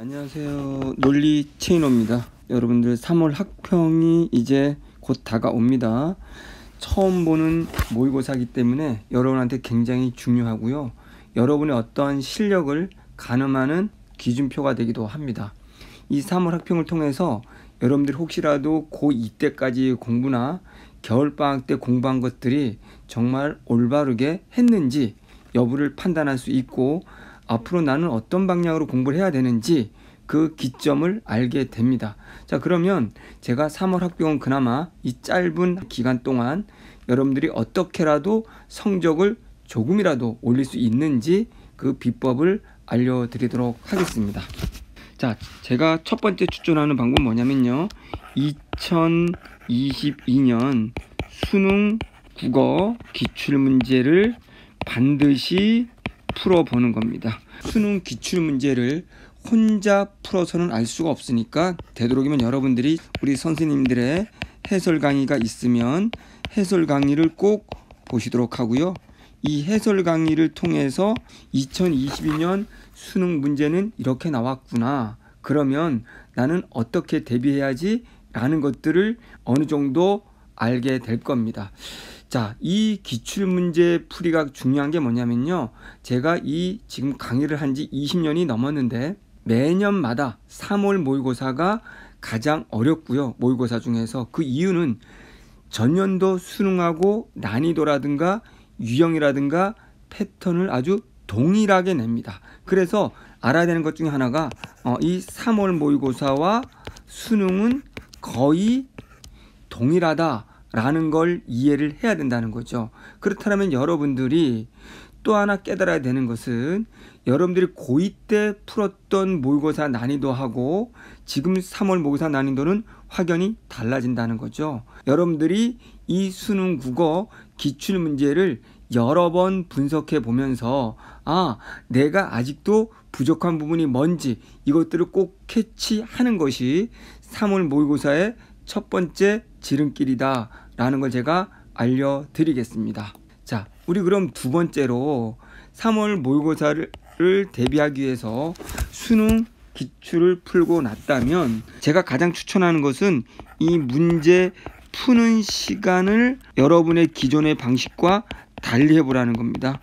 안녕하세요. 논리 체인호입니다. 여러분들 3월 학평이 이제 곧 다가옵니다. 처음 보는 모의고사기 이 때문에 여러분한테 굉장히 중요하고요. 여러분의 어떠한 실력을 가늠하는 기준표가 되기도 합니다. 이 3월 학평을 통해서 여러분들 혹시라도 고2 때까지 공부나 겨울방학 때 공부한 것들이 정말 올바르게 했는지 여부를 판단할 수 있고 앞으로 나는 어떤 방향으로 공부를 해야 되는지 그 기점을 알게 됩니다. 자, 그러면 제가 3월 학비원 그나마 이 짧은 기간 동안 여러분들이 어떻게라도 성적을 조금이라도 올릴 수 있는지 그 비법을 알려드리도록 하겠습니다. 자, 제가 첫 번째 추천하는 방법은 뭐냐면요. 2022년 수능 국어 기출문제를 반드시 풀어보는 겁니다. 수능 기출 문제를 혼자 풀어서는 알 수가 없으니까 되도록이면 여러분들이 우리 선생님들의 해설 강의가 있으면 해설 강의를 꼭 보시도록 하고요. 이 해설 강의를 통해서 2022년 수능 문제는 이렇게 나왔구나. 그러면 나는 어떻게 대비해야지 라는 것들을 어느 정도 알게 될 겁니다. 자, 이 기출문제 풀이가 중요한 게 뭐냐면요. 제가 이 지금 강의를 한 지 20년이 넘었는데 매년마다 3월 모의고사가 가장 어렵고요. 모의고사 중에서 그 이유는 전년도 수능하고 난이도라든가 유형이라든가 패턴을 아주 동일하게 냅니다. 그래서 알아야 되는 것 중에 하나가 어, 이 3월 모의고사와 수능은 거의 동일하다. 라는 걸 이해를 해야 된다는 거죠. 그렇다면 여러분들이 또 하나 깨달아야 되는 것은 여러분들이 고2 때 풀었던 모의고사 난이도하고 지금 3월 모의고사 난이도는 확연히 달라진다는 거죠. 여러분들이 이 수능 국어 기출 문제를 여러 번 분석해 보면서 아, 내가 아직도 부족한 부분이 뭔지 이것들을 꼭 캐치하는 것이 3월 모의고사의 첫 번째 지름길이다 라는 걸 제가 알려드리겠습니다. 자, 우리 그럼 두 번째로 3월 모의고사를 대비하기 위해서 수능 기출을 풀고 났다면 제가 가장 추천하는 것은 이 문제 푸는 시간을 여러분의 기존의 방식과 달리 해보라는 겁니다.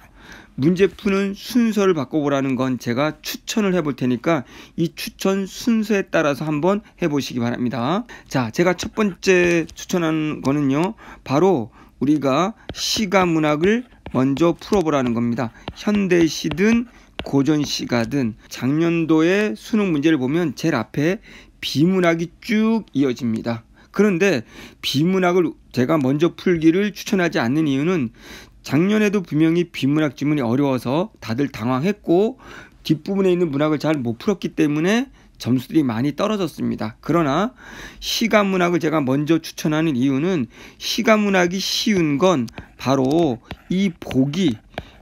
문제 푸는 순서를 바꿔보라는 건 제가 추천을 해볼 테니까 이 추천 순서에 따라서 한번 해보시기 바랍니다. 자, 제가 첫 번째 추천한 거는요. 바로 우리가 시가 문학을 먼저 풀어보라는 겁니다. 현대시든 고전시가든 작년도에 수능 문제를 보면 제일 앞에 비문학이 쭉 이어집니다. 그런데 비문학을 제가 먼저 풀기를 추천하지 않는 이유는 작년에도 분명히 비문학 지문이 어려워서 다들 당황했고 뒷부분에 있는 문학을 잘 못 풀었기 때문에 점수들이 많이 떨어졌습니다. 그러나 시가 문학을 제가 먼저 추천하는 이유는 시가 문학이 쉬운 건 바로 이 보기,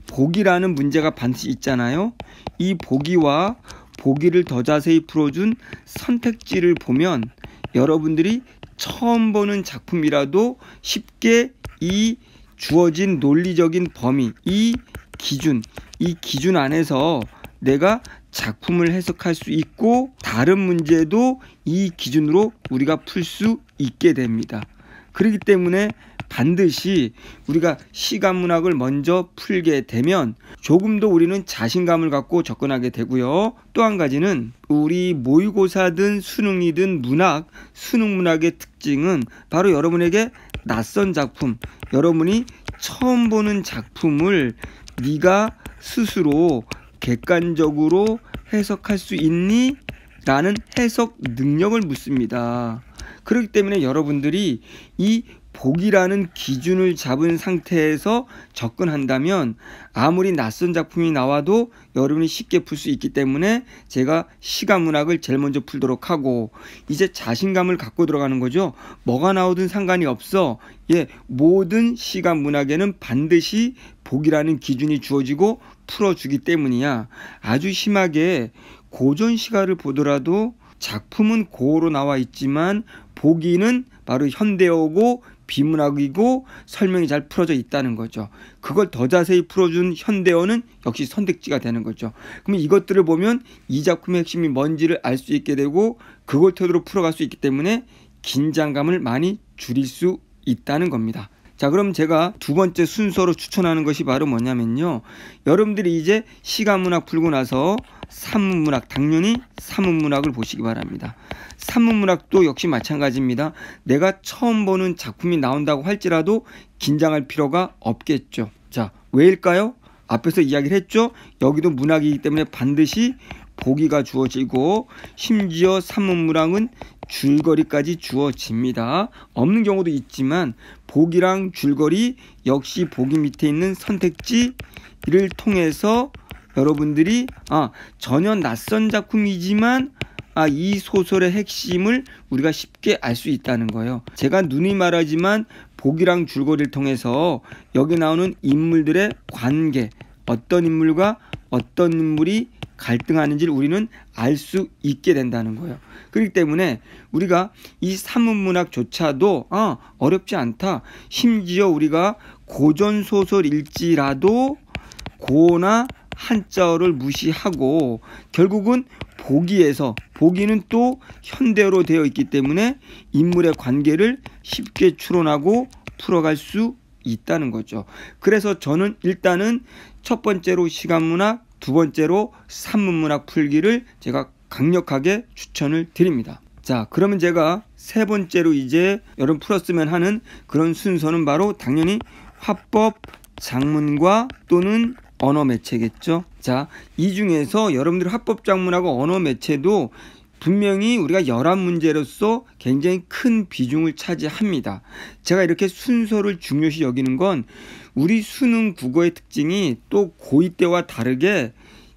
보기라는 문제가 반드시 있잖아요. 이 보기와 보기를 더 자세히 풀어준 선택지를 보면 여러분들이 처음 보는 작품이라도 쉽게 이 주어진 논리적인 범위, 이 기준, 이 기준 안에서 내가 작품을 해석할 수 있고 다른 문제도 이 기준으로 우리가 풀 수 있게 됩니다. 그렇기 때문에 반드시 우리가 시간문학을 먼저 풀게 되면 조금 더 우리는 자신감을 갖고 접근하게 되고요. 또 한 가지는 우리 모의고사든 수능이든 문학, 수능문학의 특징은 바로 여러분에게 낯선 작품, 여러분이 처음 보는 작품을 네가 스스로 객관적으로 해석할 수 있니? 라는 해석 능력을 묻습니다. 그렇기 때문에 여러분들이 이 복이라는 기준을 잡은 상태에서 접근한다면 아무리 낯선 작품이 나와도 여러분이 쉽게 풀 수 있기 때문에 제가 시가 문학을 제일 먼저 풀도록 하고 이제 자신감을 갖고 들어가는 거죠. 뭐가 나오든 상관이 없어. 예, 모든 시가 문학에는 반드시 복이라는 기준이 주어지고 풀어주기 때문이야. 아주 심하게 고전 시가를 보더라도 작품은 고로 나와 있지만 보기는 바로 현대어고 비문학이고 설명이 잘 풀어져 있다는 거죠. 그걸 더 자세히 풀어준 현대어는 역시 선택지가 되는 거죠. 그럼 이것들을 보면 이 작품의 핵심이 뭔지를 알 수 있게 되고 그걸 토대로 풀어갈 수 있기 때문에 긴장감을 많이 줄일 수 있다는 겁니다. 자, 그럼 제가 두 번째 순서로 추천하는 것이 바로 뭐냐면요. 여러분들이 이제 시가문학 풀고 나서 산문문학, 당연히 산문문학을 보시기 바랍니다. 산문문학도 역시 마찬가지입니다. 내가 처음 보는 작품이 나온다고 할지라도 긴장할 필요가 없겠죠. 자, 왜일까요? 앞에서 이야기를 했죠. 여기도 문학이기 때문에 반드시 보기가 주어지고 심지어 산문무랑은 줄거리까지 주어집니다. 없는 경우도 있지만 보기랑 줄거리 역시 보기 밑에 있는 선택지를 통해서 여러분들이 아 전혀 낯선 작품이지만 아, 이 소설의 핵심을 우리가 쉽게 알 수 있다는 거예요. 제가 눈이 말하지만 보기랑 줄거리를 통해서 여기 나오는 인물들의 관계, 어떤 인물과 어떤 인물이 갈등하는지를 우리는 알 수 있게 된다는 거예요. 그렇기 때문에 우리가 이 사문문학조차도 아, 어렵지 않다. 심지어 우리가 고전소설일지라도 고나 한자어를 무시하고 결국은 보기에서 보기는 또현대로 되어 있기 때문에 인물의 관계를 쉽게 추론하고 풀어갈 수 있다는 거죠. 그래서 저는 일단은 첫 번째로 시간문학, 두 번째로 산문문학 풀기를 제가 강력하게 추천을 드립니다. 자, 그러면 제가 세 번째로 이제 여러분 풀었으면 하는 그런 순서는 바로 당연히 화법, 작문과 또는 언어 매체겠죠. 자, 이 중에서 여러분들 화법 작문하고 언어 매체도 분명히 우리가 11문제로서 굉장히 큰 비중을 차지합니다. 제가 이렇게 순서를 중요시 여기는 건 우리 수능 국어의 특징이 또 고2 때와 다르게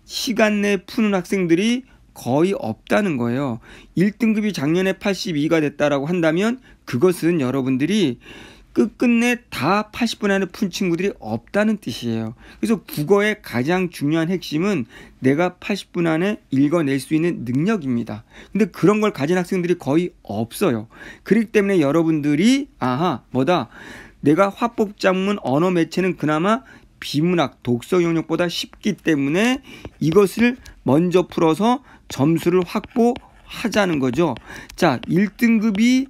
시간 내 푸는 학생들이 거의 없다는 거예요. 1등급이 작년에 82가 됐다라고 한다면 그것은 여러분들이 끝끝내 다 80분 안에 푼 친구들이 없다는 뜻이에요. 그래서 국어의 가장 중요한 핵심은 내가 80분 안에 읽어낼 수 있는 능력입니다. 근데 그런 걸 가진 학생들이 거의 없어요. 그렇기 때문에 여러분들이 아하 뭐다 내가 화법작문 언어 매체는 그나마 비문학 독서 영역보다 쉽기 때문에 이것을 먼저 풀어서 점수를 확보하자는 거죠. 자, 1등급이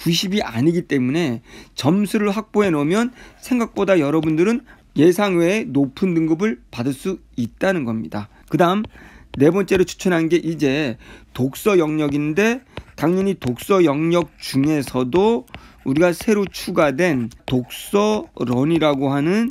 90이 아니기 때문에 점수를 확보해 놓으면 생각보다 여러분들은 예상 외에 높은 등급을 받을 수 있다는 겁니다. 그 다음 네 번째로 추천한 게 이제 독서 영역인데 당연히 독서 영역 중에서도 우리가 새로 추가된 독서런이라고 하는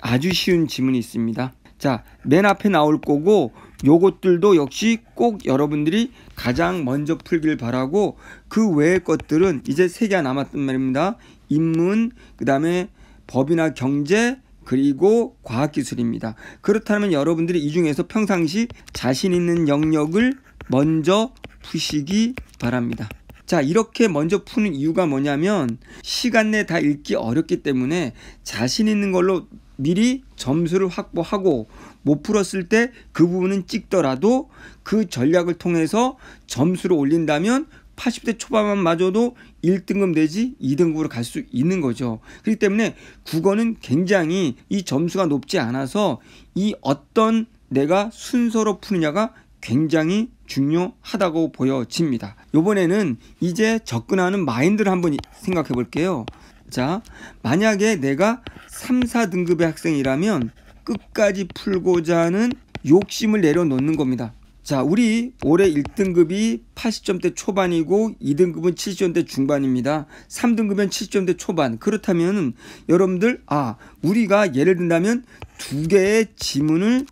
아주 쉬운 지문이 있습니다. 자, 맨 앞에 나올 거고 요것들도 역시 꼭 여러분들이 가장 먼저 풀길 바라고 그 외의 것들은 이제 세 개가 남았단 말입니다. 인문, 그다음에 법이나 경제, 그리고 과학기술입니다. 그렇다면 여러분들이 이 중에서 평상시 자신 있는 영역을 먼저 푸시기 바랍니다. 자, 이렇게 먼저 푸는 이유가 뭐냐면 시간 내 다 읽기 어렵기 때문에 자신 있는 걸로 미리 점수를 확보하고 못 풀었을 때 그 부분은 찍더라도 그 전략을 통해서 점수를 올린다면 80대 초반만 마저도 1등급 내지 2등급으로 갈 수 있는 거죠. 그렇기 때문에 국어는 굉장히 이 점수가 높지 않아서 이 어떤 내가 순서로 푸느냐가 굉장히 중요하다고 보여집니다. 요번에는 이제 접근하는 마인드를 한번 생각해 볼게요. 자, 만약에 내가 3, 4등급의 학생이라면 끝까지 풀고자 하는 욕심을 내려놓는 겁니다. 자, 우리 올해 1등급이 80점대 초반이고 2등급은 70점대 중반입니다. 3등급은 70점대 초반. 그렇다면 여러분들, 아, 우리가 예를 든다면 두 개의 지문을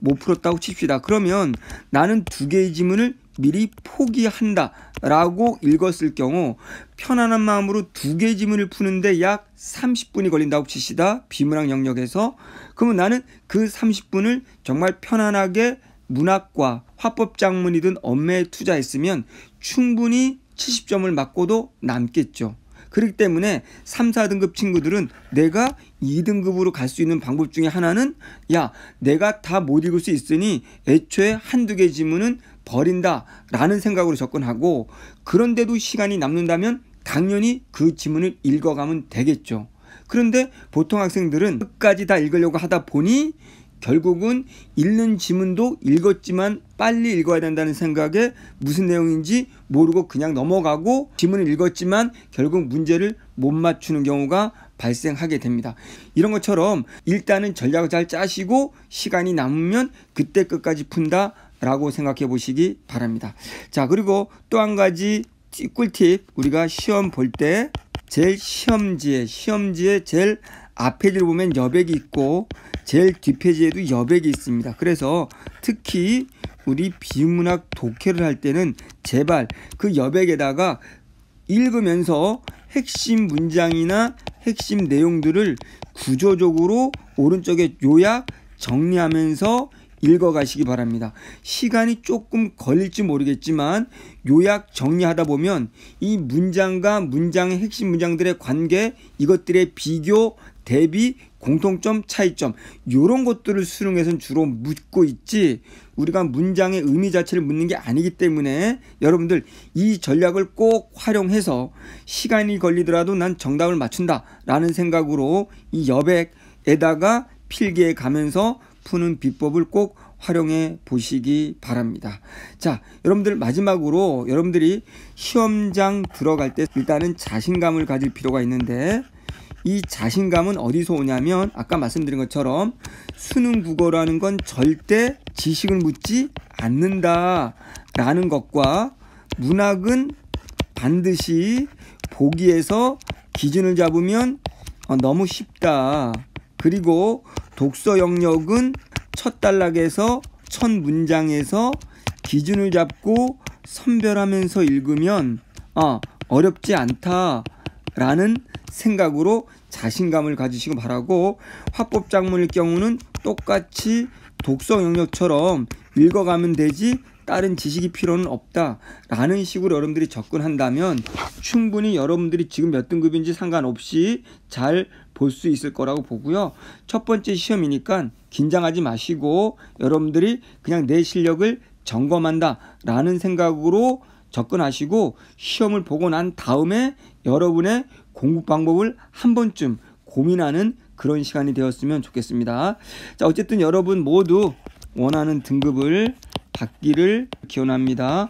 못 풀었다고 칩시다. 그러면 나는 두 개의 지문을 미리 포기한다 라고 읽었을 경우 편안한 마음으로 두 개의 지문을 푸는데 약 30분이 걸린다고 칩시다 비문학 영역에서 그러면 나는 그 30분을 정말 편안하게 문학과 화법 작문이든 엄매에 투자했으면 충분히 70점을 맞고도 남겠죠. 그렇기 때문에 3, 4등급 친구들은 내가 2등급으로 갈 수 있는 방법 중에 하나는 야, 내가 다 못 읽을 수 있으니 애초에 한두 개 지문은 버린다라는 생각으로 접근하고 그런데도 시간이 남는다면 당연히 그 지문을 읽어가면 되겠죠. 그런데 보통 학생들은 끝까지 다 읽으려고 하다 보니 결국은 읽는 지문도 읽었지만 빨리 읽어야 된다는 생각에 무슨 내용인지 모르고 그냥 넘어가고 지문을 읽었지만 결국 문제를 못 맞추는 경우가 발생하게 됩니다. 이런 것처럼 일단은 전략을 잘 짜시고 시간이 남으면 그때 끝까지 푼다 라고 생각해 보시기 바랍니다. 자, 그리고 또 한 가지 꿀팁 우리가 시험 볼 때 제일 시험지에 시험지에 제일 앞페이지를 보면 여백이 있고 제일 뒷페이지에도 여백이 있습니다. 그래서 특히 우리 비문학 독해를 할 때는 제발 그 여백에다가 읽으면서 핵심 문장이나 핵심 내용들을 구조적으로 오른쪽에 요약 정리하면서 읽어가시기 바랍니다. 시간이 조금 걸릴지 모르겠지만 요약 정리하다 보면 이 문장과 문장의 핵심 문장들의 관계, 이것들의 비교, 대비, 공통점, 차이점 요런 것들을 수능에선 주로 묻고 있지 우리가 문장의 의미 자체를 묻는 게 아니기 때문에 여러분들 이 전략을 꼭 활용해서 시간이 걸리더라도 난 정답을 맞춘다라는 생각으로 이 여백에다가 필기에 가면서 푸는 비법을 꼭 활용해 보시기 바랍니다. 자, 여러분들 마지막으로 여러분들이 시험장 들어갈 때 일단은 자신감을 가질 필요가 있는데 이 자신감은 어디서 오냐면 아까 말씀드린 것처럼 수능 국어라는 건 절대 지식을 묻지 않는다라는 것과 문학은 반드시 보기에서 기준을 잡으면 어, 너무 쉽다. 그리고 독서 영역은 첫 단락에서 첫 문장에서 기준을 잡고 선별하면서 읽으면 아, 어렵지 않다라는 생각으로 자신감을 가지시고 바라고 화법 작문일 경우는 똑같이 독서 영역처럼 읽어가면 되지 다른 지식이 필요는 없다라는 식으로 여러분들이 접근한다면 충분히 여러분들이 지금 몇 등급인지 상관없이 잘 볼 수 있을 거라고 보고요. 첫 번째 시험이니까 긴장하지 마시고 여러분들이 그냥 내 실력을 점검한다라는 생각으로 접근하시고 시험을 보고 난 다음에 여러분의 공부 방법을 한 번쯤 고민하는 그런 시간이 되었으면 좋겠습니다. 자, 어쨌든 여러분 모두 원하는 등급을 받기를 기원합니다.